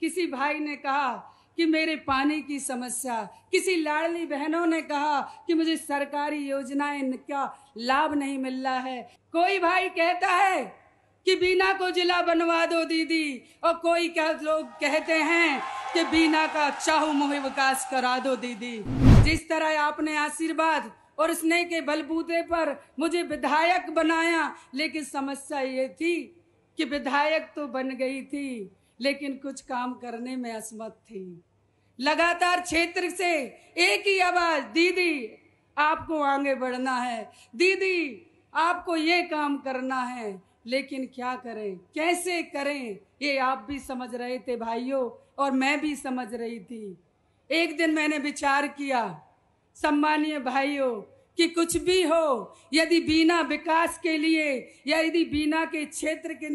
किसी भाई ने कहा कि मेरे पानी की समस्या किसी लाडली बहनों ने कहा कि मुझे सरकारी योजनाएं क्या लाभ नहीं मिल रहा है कोई भाई कहता है कि बीना को जिला बनवा दो दीदी और कोई क्या लोग कहते हैं कि बीना का चाहू मुहि विकास करा दो दीदी जिस तरह आपने आशीर्वाद और स्नेह के बलबूते पर मुझे विधायक बनाया लेकिन समस्या ये थी कि विधायक तो बन गई थी लेकिन कुछ काम करने में असमत थी लगातार क्षेत्र से एक ही आवाज दीदी आपको आगे बढ़ना है दीदी आपको ये काम करना है लेकिन क्या करें कैसे करें ये आप भी समझ रहे थे भाइयों और मैं भी समझ रही थी एक दिन मैंने विचार किया सम्मानीय भाइयों कि कुछ भी हो यदि बिना विकास के लिए या यदि बिना के क्षेत्र के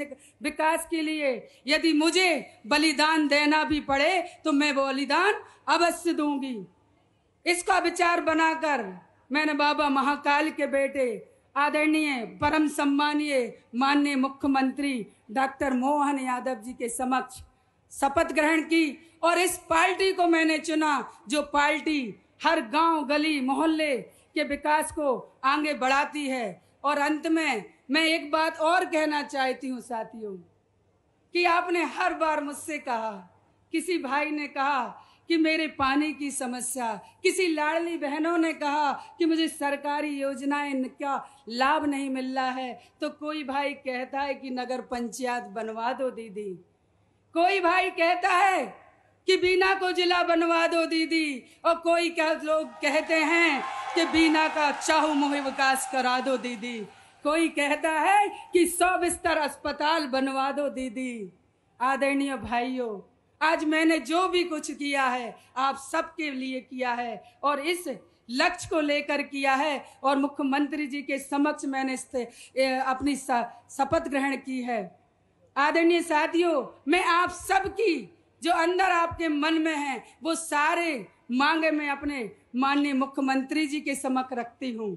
विकास के लिए यदि मुझे बलिदान देना भी पड़े तो मैं बलिदान अवश्य दूंगी इसका विचार बनाकर मैंने बाबा महाकाल के बेटे आदरणीय परम सम्मानीय माननीय मुख्यमंत्री डॉक्टर मोहन यादव जी के समक्ष शपथ ग्रहण की और इस पार्टी को मैंने चुना जो पार्टी हर गांव गली मोहल्ले के विकास को आगे बढ़ाती है और अंत में मैं एक बात और कहना चाहती हूँ साथियों कि आपने हर बार मुझसे कहा किसी भाई ने कहा कि मेरे पानी की समस्या किसी लाडली बहनों ने कहा कि मुझे सरकारी योजनाएं का लाभ नहीं मिल रहा है तो कोई भाई कहता है कि नगर पंचायत बनवा दो दीदी कोई भाई कहता है कि बीना को जिला बनवा दो दीदी और कोई कह, लोग कहते हैं कि बीना का चाहू मुहे विकास करा दो दीदी कोई कहता है कि सौ बिस्तर अस्पताल बनवा दो दीदी आदरणीय भाइयों आज मैंने जो भी कुछ किया है आप सबके लिए किया है और इस लक्ष्य को लेकर किया है और मुख्यमंत्री जी के समक्ष मैंने अपनी शपथ ग्रहण की है आदरणीय साथियों मैं आप सबकी जो अंदर आपके मन में है वो सारे मांगे मैं अपने माननीय मुख्यमंत्री जी के समक्ष रखती हूँ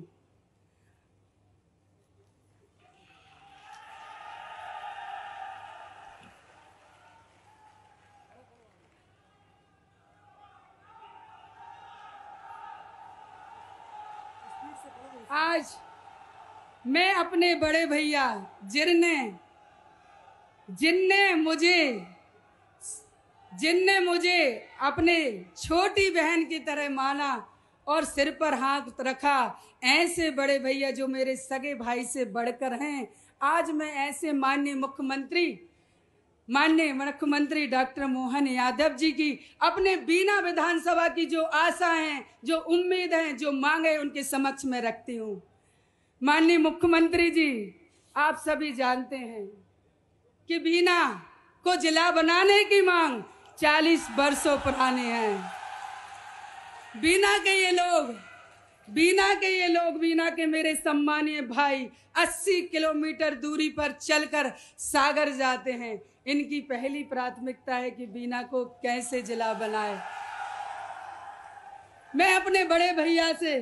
आज मैं अपने बड़े भैया जिनने जिनने मुझे जिनने मुझे अपने छोटी बहन की तरह माना और सिर पर हाथ रखा ऐसे बड़े भैया जो मेरे सगे भाई से बढ़कर हैं आज मैं ऐसे माननीय मुख्यमंत्री माननीय मुख्यमंत्री डॉक्टर मोहन यादव जी की अपने बिना विधानसभा की जो आशा है जो उम्मीद है जो मांगे उनके समक्ष में रखती हूँ माननीय मुख्यमंत्री जी आप सभी जानते हैं कि बीना को जिला बनाने की मांग चालीस बरसों पुराने हैं बीना के ये लोग बीना के ये लोग बीना के मेरे सम्मानीय भाई 80 किलोमीटर दूरी पर चलकर सागर जाते हैं इनकी पहली प्राथमिकता है कि बीना को कैसे जिला बनाए मैं अपने बड़े भैया से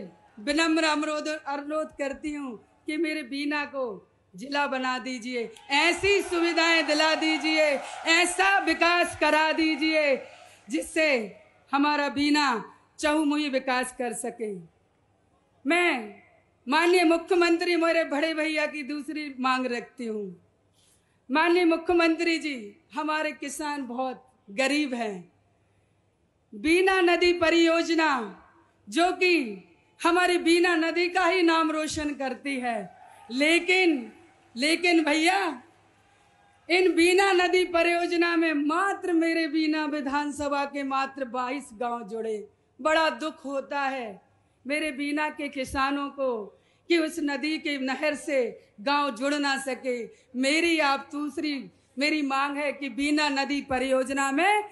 विनम्र अनुरोध अनुरोध करती हूँ कि मेरे बीना को जिला बना दीजिए ऐसी सुविधाएं दिला दीजिए ऐसा विकास करा दीजिए जिससे हमारा बीना चहुमुही विकास कर सके मैं माननीय मुख्यमंत्री मेरे बड़े भैया की दूसरी मांग रखती हूँ माननीय मुख्यमंत्री जी हमारे किसान बहुत गरीब हैं बीना नदी परियोजना जो कि हमारी बीना नदी का ही नाम रोशन करती है लेकिन लेकिन भैया इन बीना नदी परियोजना में मात्र मेरे बीना विधानसभा के मात्र 22 गांव जुड़े बड़ा दुख होता है मेरे बीना के किसानों को कि उस नदी के नहर से गांव जुड़ ना सके मेरी आप दूसरी मेरी मांग है कि बीना नदी परियोजना में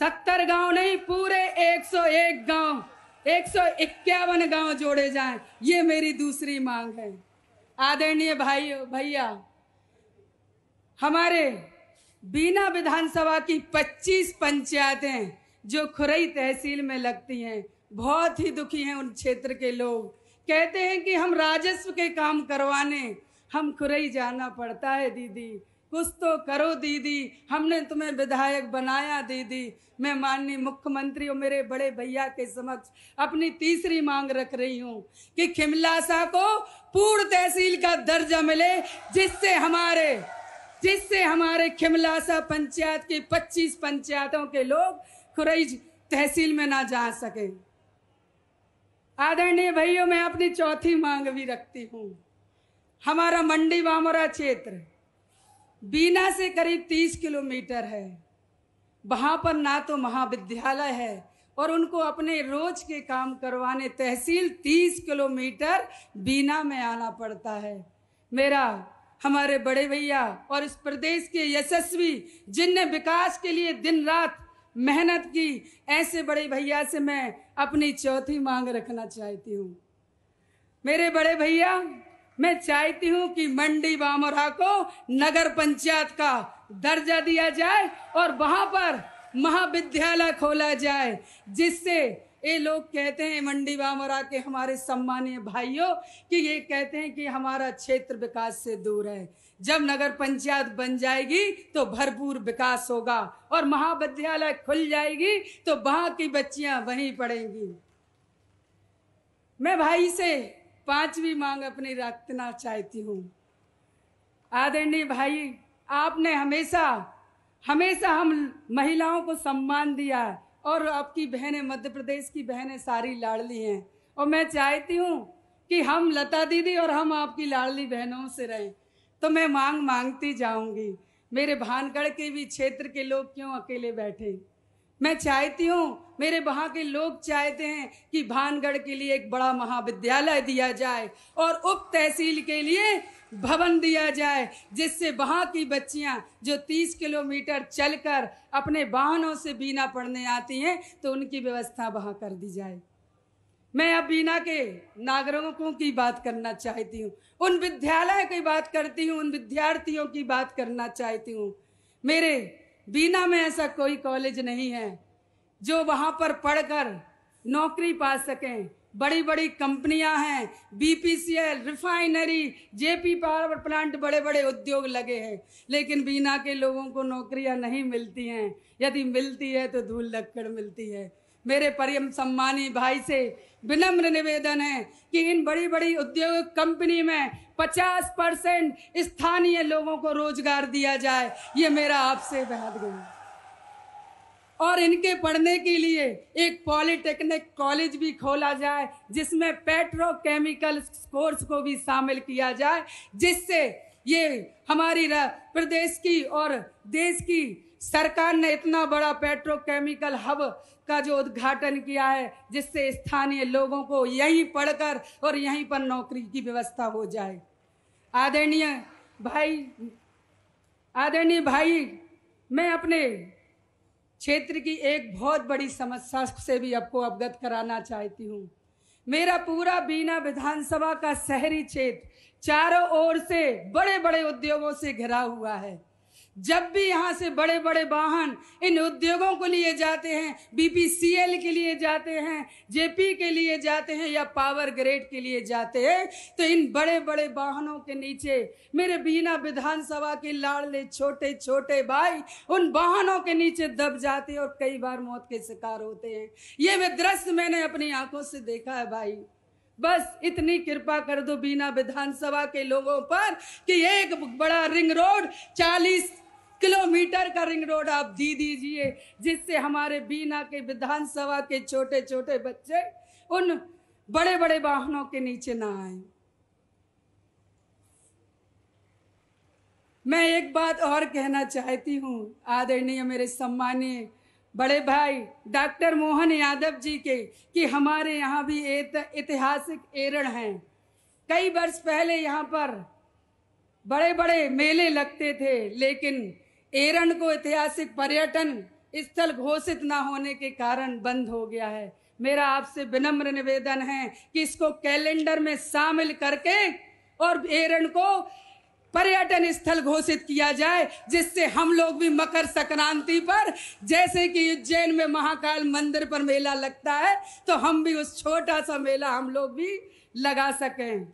सत्तर गांव नहीं पूरे 101 गांव एक सौ इक्यावन गाँव जोड़े जाएं ये मेरी दूसरी मांग है आदरणीय भाई भैया हमारे बीना विधानसभा की 25 पंचायतें जो खुरई तहसील में लगती हैं बहुत ही दुखी हैं उन क्षेत्र के लोग कहते हैं कि हम राजस्व के काम करवाने हम खुरई जाना पड़ता है दीदी कुछ तो करो दीदी हमने तुम्हें विधायक बनाया दीदी मैं माननीय मुख्यमंत्री और मेरे बड़े भैया के समक्ष अपनी तीसरी मांग रख रही हूँ कि खिमलासा को पूर्ण तहसील का दर्जा मिले जिससे हमारे जिससे हमारे खिमलासा पंचायत की 25 पंचायतों के लोग खुरैज तहसील में ना जा सके आदरणीय भाइयों मैं अपनी चौथी मांग भी रखती हूँ हमारा मंडी वामोरा क्षेत्र बीना से करीब तीस किलोमीटर है वहाँ पर ना तो महाविद्यालय है और उनको अपने रोज के काम करवाने तहसील तीस किलोमीटर बीना में आना पड़ता है मेरा हमारे बड़े भैया और इस प्रदेश के यशस्वी जिनने विकास के लिए दिन रात मेहनत की ऐसे बड़े भैया से मैं अपनी चौथी मांग रखना चाहती हूँ मेरे बड़े भैया मैं चाहती हूँ कि मंडी बामोरा को नगर पंचायत का दर्जा दिया जाए और वहाँ पर महाविद्यालय खोला जाए जिससे ये लोग कहते हैं मंडी बामरा के हमारे सम्मानीय भाइयों कि ये कहते हैं कि हमारा क्षेत्र विकास से दूर है जब नगर पंचायत बन जाएगी तो भरपूर विकास होगा और महाविद्यालय खुल जाएगी तो वहाँ की बच्चियाँ वहीं पढ़ेंगी मैं भाई से पांचवी मांग अपनी रखना चाहती हूँ आदरणीय भाई आपने हमेशा हमेशा हम महिलाओं को सम्मान दिया है और आपकी बहनें मध्य प्रदेश की बहनें सारी लाडली हैं और मैं चाहती हूँ कि हम लता दीदी और हम आपकी लाडली बहनों से रहें तो मैं मांग मांगती जाऊंगी मेरे भानगढ़ के भी क्षेत्र के लोग क्यों अकेले बैठे मैं चाहती हूँ मेरे वहाँ के लोग चाहते हैं कि भानगढ़ के लिए एक बड़ा महाविद्यालय दिया जाए और उप तहसील के लिए भवन दिया जाए जिससे वहाँ की बच्चियाँ जो 30 किलोमीटर चलकर अपने वाहनों से बीना पढ़ने आती हैं तो उनकी व्यवस्था वहाँ कर दी जाए मैं अब बीना के नागरिकों की बात करना चाहती हूँ उन विद्यालय की बात करती हूँ उन विद्यार्थियों की बात करना चाहती हूँ मेरे बीना में ऐसा कोई कॉलेज नहीं है जो वहाँ पर पढ़कर नौकरी पा सकें बड़ी बड़ी कंपनियां हैं BPCL refinery JP power plant बड़े बड़े उद्योग लगे हैं लेकिन बीना के लोगों को नौकरियां नहीं मिलती हैं यदि मिलती है तो धूल लक्कड़ मिलती है मेरे परियम सम्मानी भाई से विनम्र निवेदन है कि इन बड़ी बड़ी उद्योग कंपनी में 50 परसेंट स्थानीय लोगों को रोजगार दिया जाए ये मेरा आपसे बेहद गुण और इनके पढ़ने के लिए एक पॉलिटेक्निक कॉलेज भी खोला जाए जिसमें पेट्रोकेमिकल कोर्स को भी शामिल किया जाए जिससे ये हमारी प्रदेश की और देश की सरकार ने इतना बड़ा पेट्रोकेमिकल हब का जो उद्घाटन किया है जिससे स्थानीय लोगों को यहीं पढ़कर और यहीं पर नौकरी की व्यवस्था हो जाए आदरणीय भाई आदरणीय भाई मैं अपने क्षेत्र की एक बहुत बड़ी समस्या से भी आपको अवगत कराना चाहती हूँ मेरा पूरा बीना विधानसभा का शहरी क्षेत्र चारों ओर से बड़े बड़े उद्योगों से घिरा हुआ है जब भी यहाँ से बड़े बड़े वाहन इन उद्योगों को लिए जाते हैं बीपीसीएल के लिए जाते हैं जेपी के लिए जाते हैं या पावर ग्रेड के लिए जाते हैं तो इन बड़े बड़े वाहनों के नीचे मेरे बीना विधानसभा के लाड़ले छोटे छोटे भाई उन वाहनों के नीचे दब जाते हैं और कई बार मौत के शिकार होते हैं ये वे दृश्य मैंने अपनी आंखों से देखा है भाई बस इतनी कृपा कर दो बिना विधानसभा के लोगों पर कि एक बड़ा रिंग रोड चालीस किलोमीटर का रिंग रोड आप दी दीजिए जिससे हमारे बीना के विधानसभा के छोटे छोटे बच्चे उन बड़े बड़े वाहनों के नीचे ना आए मैं एक बात और कहना चाहती हूँ आदरणीय मेरे सम्मानीय बड़े भाई डॉक्टर मोहन यादव जी के कि हमारे यहाँ भी ऐतिहासिक एरण हैं कई वर्ष पहले यहाँ पर बड़े बड़े मेले लगते थे लेकिन एरन को ऐतिहासिक पर्यटन स्थल घोषित ना होने के कारण बंद हो गया है मेरा आपसे विनम्र निवेदन है कि इसको कैलेंडर में शामिल करके और एरन को पर्यटन स्थल घोषित किया जाए जिससे हम लोग भी मकर संक्रांति पर जैसे कि उज्जैन में महाकाल मंदिर पर मेला लगता है तो हम भी उस छोटा सा मेला हम लोग भी लगा सकें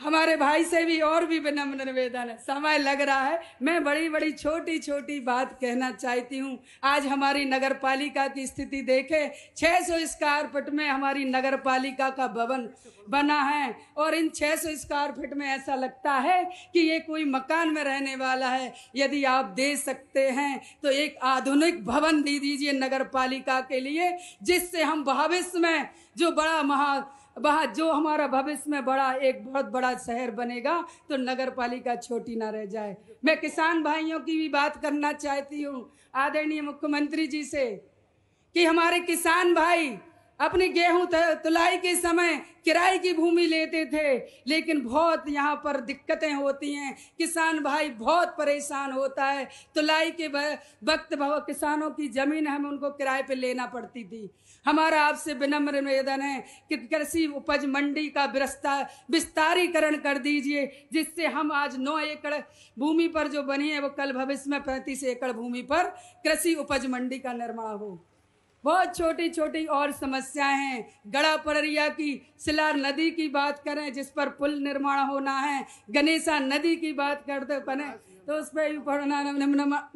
हमारे भाई से भी और भी विनम्र निवेदन है समय लग रहा है मैं बड़ी बड़ी छोटी छोटी बात कहना चाहती हूँ आज हमारी नगर पालिका की स्थिति देखे 600 सौ स्क्वायर फिट में हमारी नगर पालिका का भवन बना है और इन 600 सौ स्क्वायर फिट में ऐसा लगता है कि ये कोई मकान में रहने वाला है यदि आप दे सकते हैं तो एक आधुनिक भवन दे दीजिए नगर पालिका के लिए जिससे हम भविष्य में जो बड़ा महा बाहर जो हमारा भविष्य में बड़ा एक बहुत बड़ा शहर बनेगा तो नगर पालिका छोटी ना रह जाए मैं किसान भाइयों की भी बात करना चाहती हूँ आदरणीय मुख्यमंत्री जी से कि हमारे किसान भाई अपने गेहूं तुलाई के समय किराए की भूमि लेते थे लेकिन बहुत यहाँ पर दिक्कतें होती हैं किसान भाई बहुत परेशान होता है तुलाई के वक्त किसानों की ज़मीन हमें उनको किराए पे लेना पड़ती थी हमारा आपसे विनम्र निवेदन है कि कृषि उपज मंडी का विस्ता विस्तारीकरण कर दीजिए जिससे हम आज नौ एकड़ भूमि पर जो बनी है वो कल भविष्य में पैंतीस एकड़ भूमि पर कृषि उपज मंडी का निर्माण हो बहुत छोटी छोटी और समस्याएं हैं गड़ा पररिया की सिलार नदी की बात करें जिस पर पुल निर्माण होना है गणेशा नदी की बात करते बने तो उस पर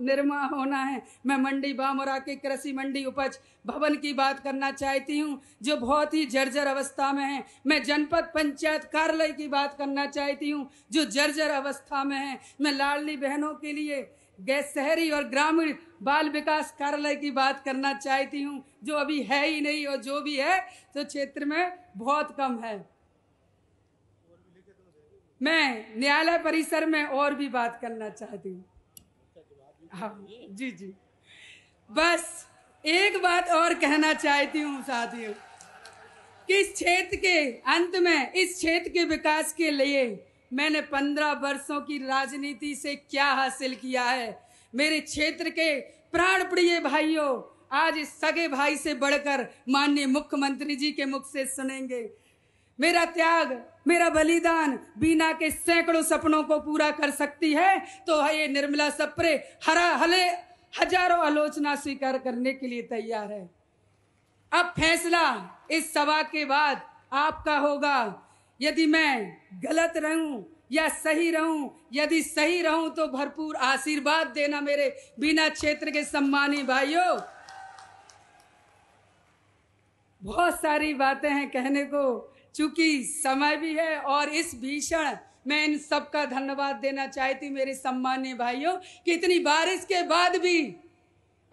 निर्माण होना है मैं मंडी बामोरा के कृषि मंडी उपज भवन की बात करना चाहती हूँ जो बहुत ही जर्जर अवस्था में है मैं जनपद पंचायत कार्यालय की बात करना चाहती हूँ जो जर्जर अवस्था में है मैं लाडली बहनों के लिए गैस शहरी और ग्रामीण बाल विकास कार्यालय की बात करना चाहती हूँ जो अभी है ही नहीं और जो भी है तो क्षेत्र में बहुत कम है मैं न्यायालय परिसर में और भी बात करना चाहती हूँ हाँ जी जी बस एक बात और कहना चाहती हूँ साथियों कि इस क्षेत्र के अंत में इस क्षेत्र के विकास के लिए मैंने पंद्रह वर्षों की राजनीति से क्या हासिल किया है मेरे क्षेत्र के प्राण प्रिय भाइयों आज सगे भाई से बढ़कर माननीय मुख्यमंत्री जी के मुख से सुनेंगे मेरा त्याग मेरा बलिदान बीना के सैकड़ों सपनों को पूरा कर सकती है तो है ये निर्मला सप्रे हरा हले हजारों आलोचना स्वीकार करने के लिए तैयार है अब फैसला इस सभा के बाद आपका होगा यदि मैं गलत रहूं या सही रहूं यदि सही रहूं तो भरपूर आशीर्वाद देना मेरे बिना क्षेत्र के सम्मानी भाइयों बहुत सारी बातें हैं कहने को चूंकि समय भी है और इस भीषण मैं इन सबका धन्यवाद देना चाहती मेरे सम्मान्य भाइयों कि इतनी बारिश के बाद भी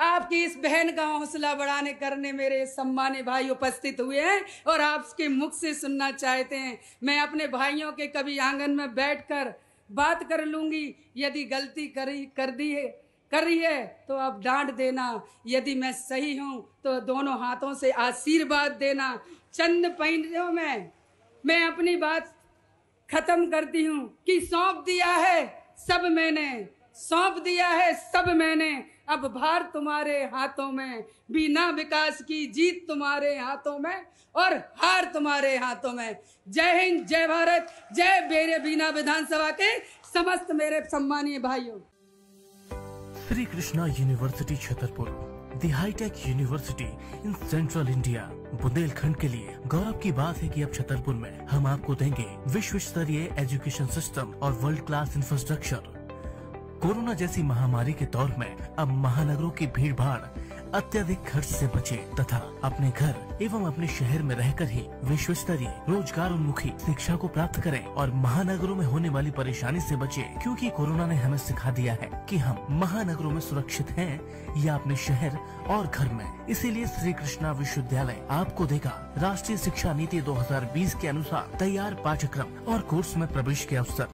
आपकी इस बहन का हौसला बढ़ाने करने मेरे सम्मान्य भाई उपस्थित हुए हैं और आपके मुख से सुनना चाहते हैं मैं अपने भाइयों के कभी आंगन में बैठकर बात कर लूँगी यदि गलती करी कर दी है कर रही है तो आप डांट देना यदि मैं सही हूँ तो दोनों हाथों से आशीर्वाद देना चंद पहनों में मैं अपनी बात खत्म करती हूँ कि सौंप दिया है सब मैंने सौंप दिया है सब मैंने अब भार तुम्हारे हाथों में बिना विकास की जीत तुम्हारे हाथों में और हार तुम्हारे हाथों में जय हिंद जय भारत जय मेरे बिना विधानसभा के समस्त मेरे सम्मानीय भाइयों Shri Krishna university Chhatarpur the hitech university in central India Bundelkhand के लिए गौरव की बात है कि अब छतरपुर में हम आपको देंगे विश्व स्तरीय एजुकेशन सिस्टम और वर्ल्ड क्लास इंफ्रास्ट्रक्चर कोरोना जैसी महामारी के दौर में अब महानगरों की भीड़ भाड़ अत्यधिक खर्च से बचे तथा अपने घर एवं अपने शहर में रहकर ही विश्व स्तरीय रोजगार उन्मुखी शिक्षा को प्राप्त करें और महानगरों में होने वाली परेशानी से बचे क्योंकि कोरोना ने हमें सिखा दिया है कि हम महानगरों में सुरक्षित हैं या अपने शहर और घर में इसीलिए श्री कृष्णा विश्वविद्यालय आपको देगा राष्ट्रीय शिक्षा नीति दो के अनुसार तैयार पाठ्यक्रम और कोर्स में प्रवेश के अवसर